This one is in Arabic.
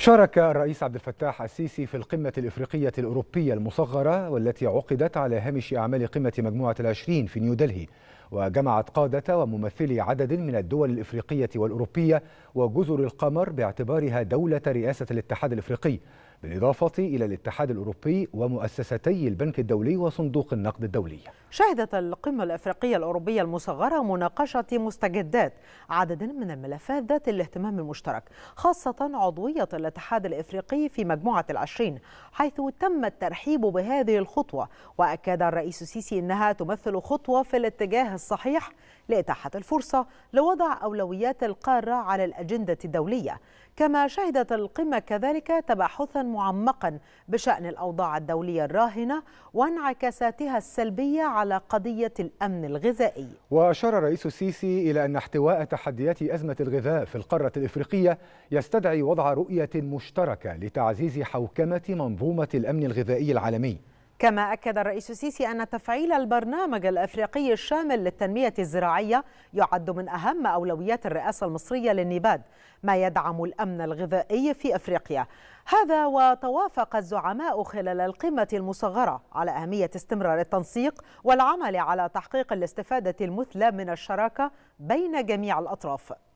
شارك الرئيس عبد الفتاح السيسي في القمة الإفريقية الأوروبية المصغرة والتي عقدت على هامش أعمال قمة مجموعة العشرين في نيودلهي وجمعت قادة وممثلي عدد من الدول الإفريقية والأوروبية وجزر القمر باعتبارها دولة رئاسة الاتحاد الإفريقي بالإضافة إلى الاتحاد الأوروبي ومؤسستي البنك الدولي وصندوق النقد الدولي شهدت القمة الأفريقية الأوروبية المصغرة مناقشة مستجدات عدد من الملفات ذات الاهتمام المشترك خاصة عضوية الاتحاد الإفريقي في مجموعة العشرين حيث تم الترحيب بهذه الخطوة وأكد الرئيس السيسي إنها تمثل خطوة في الاتجاه الصحيح لإتاحة الفرصة لوضع أولويات القارة على الأجندة الدولية كما شهدت القمة كذلك تباحثا معمقا بشأن الأوضاع الدولية الراهنة وانعكاساتها السلبية على قضية الأمن الغذائي وأشار الرئيس السيسي إلى أن احتواء تحديات أزمة الغذاء في القارة الإفريقية يستدعي وضع رؤية مشتركة لتعزيز حوكمة منظومة الأمن الغذائي العالمي كما أكد الرئيس السيسي أن تفعيل البرنامج الأفريقي الشامل للتنمية الزراعية يعد من أهم أولويات الرئاسة المصرية للنباد ما يدعم الأمن الغذائي في أفريقيا هذا وتوافق الزعماء خلال القمة المصغرة على أهمية استمرار التنسيق والعمل على تحقيق الاستفادة المثلى من الشراكة بين جميع الأطراف